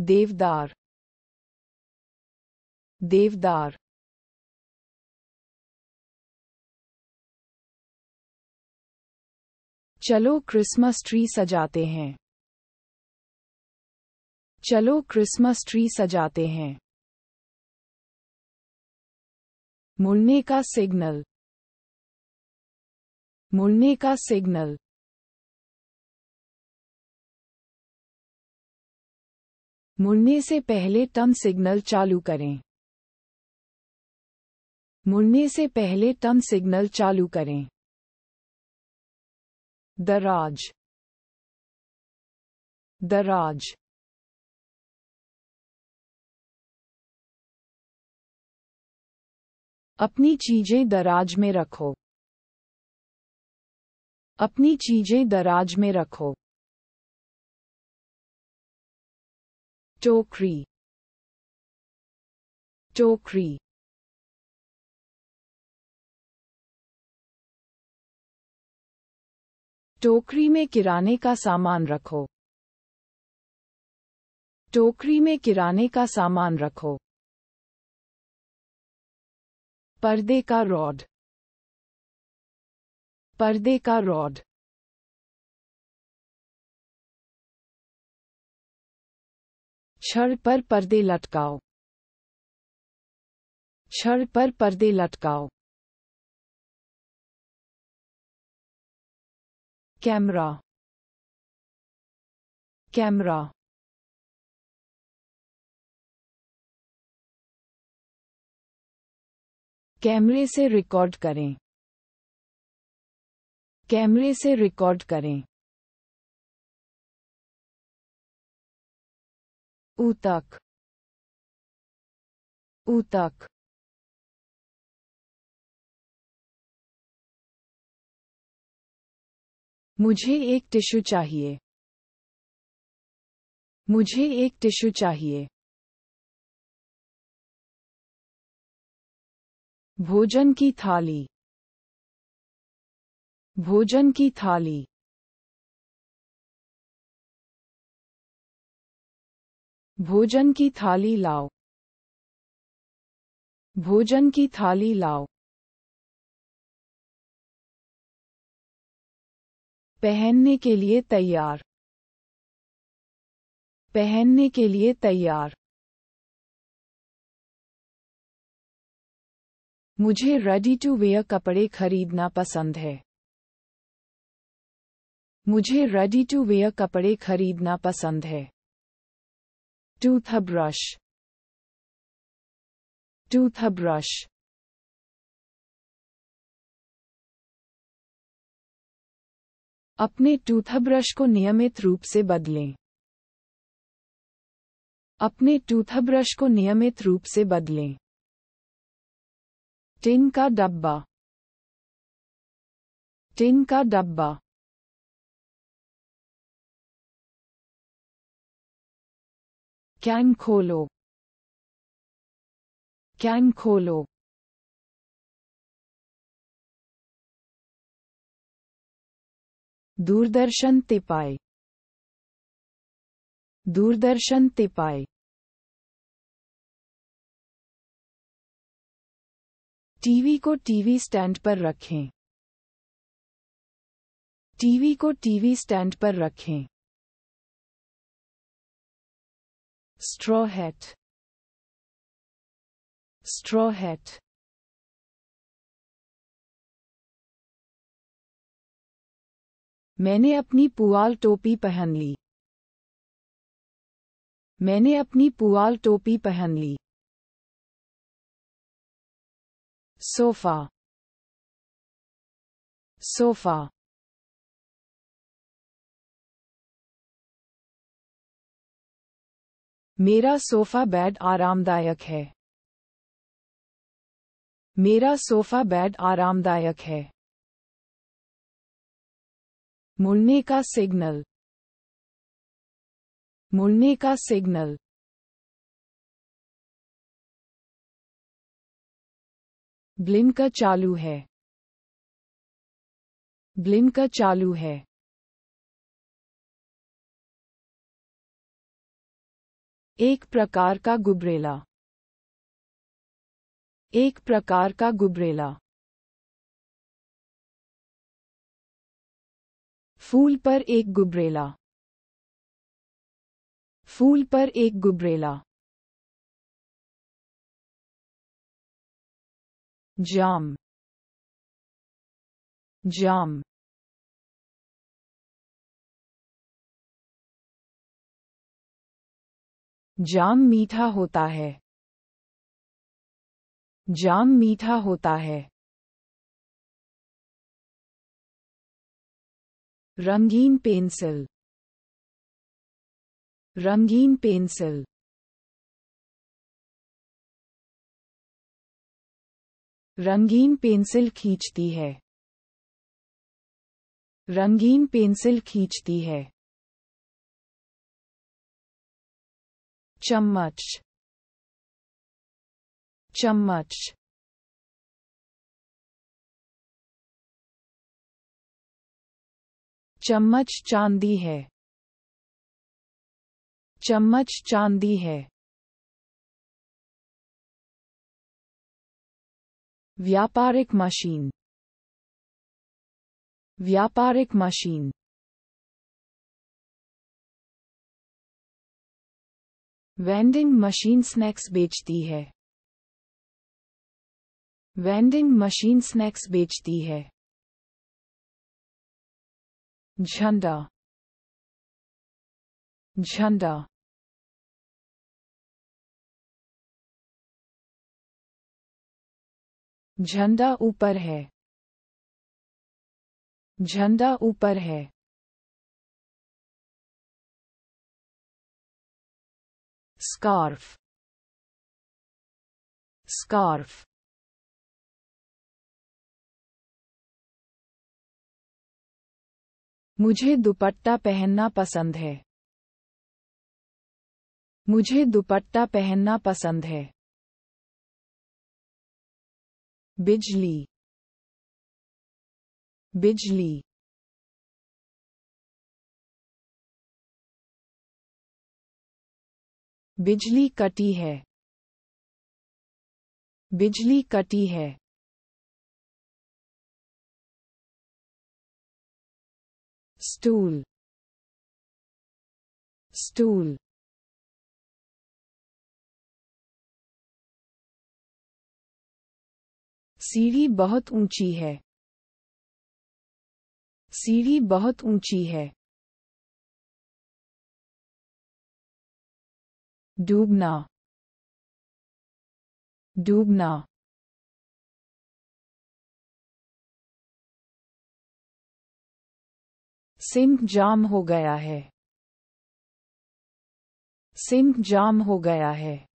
देवदार देवदार चलो क्रिसमस ट्री सजाते हैं चलो क्रिसमस ट्री सजाते हैं मुड़ने का सिग्नल मुड़ने का सिग्नल मुड़ने से पहले टर्न सिग्नल चालू करें मुड़ने से पहले टर्न सिग्नल चालू करें दराज दराज अपनी चीजें दराज में रखो अपनी चीजें दराज में रखो टोकरी टोकरी टोकरी में किराने का सामान रखो टोकरी में किराने का सामान रखो पर्दे का रॉड पर्दे का रॉड छड़ पर पर्दे लटकाओ छड़ पर पर्दे लटकाओ कैमरा कैमरा कैमरे से रिकॉर्ड करें कैमरे से रिकॉर्ड करें Utak. Utak. मुझे एक टिश्यू चाहिए मुझे एक टिश्यू चाहिए भोजन की थाली भोजन की थाली भोजन की थाली लाओ भोजन की थाली लाओ पहनने के लिए तैयार पहनने के लिए तैयार मुझे रेडी टू वेयर कपड़े खरीदना पसंद है मुझे रेडी टू वेयर कपड़े खरीदना पसंद है toothbrush toothbrush अपने टूथब्रश को नियमित रूप से बदलें अपने टूथब्रश को नियमित रूप से बदलें टिन का डब्बा टिन का डब्बा कैन खोलो कैन खोलो दूरदर्शन तिपाए दूरदर्शन तिपाए टीवी को टीवी स्टैंड पर रखें टीवी को टीवी स्टैंड पर रखें straw hat straw hat मैंने अपनी पुआल टोपी पहन ली मैंने अपनी पुआल टोपी पहन ली सोफा सोफा मेरा सोफा बेड आरामदायक है मेरा सोफा बेड आरामदायक है मुड़ने का सिग्नल मुड़ने का सिग्नल ब्लिंकर चालू है ब्लिंकर चालू है एक प्रकार का गुबरेला एक प्रकार का गुबरेला फूल पर एक गुबरेला फूल पर एक गुबरेला जाम जाम जाम मीठा होता है जाम मीठा होता है रंगीन पेंसिल रंगीन पेंसिल रंगीन पेंसिल खींचती है रंगीन पेंसिल खींचती है चम्मच चम्मच चम्मच चांदी है चम्मच चांदी है व्यापारिक मशीन व्यापारिक मशीन वेंडिंग मशीन स्नैक्स बेचती है वेंडिंग मशीन स्नैक्स बेचती है झंडा झंडा झंडा ऊपर है झंडा ऊपर है scarf scarf मुझे दुपट्टा पहनना पसंद है मुझे दुपट्टा पहनना पसंद है बिजली बिजली बिजली कटी है बिजली कटी है स्टूल स्टूल सीढ़ी बहुत ऊंची है सीढ़ी बहुत ऊंची है डूबना डूबना सिंक जाम हो गया है सिंक जाम हो गया है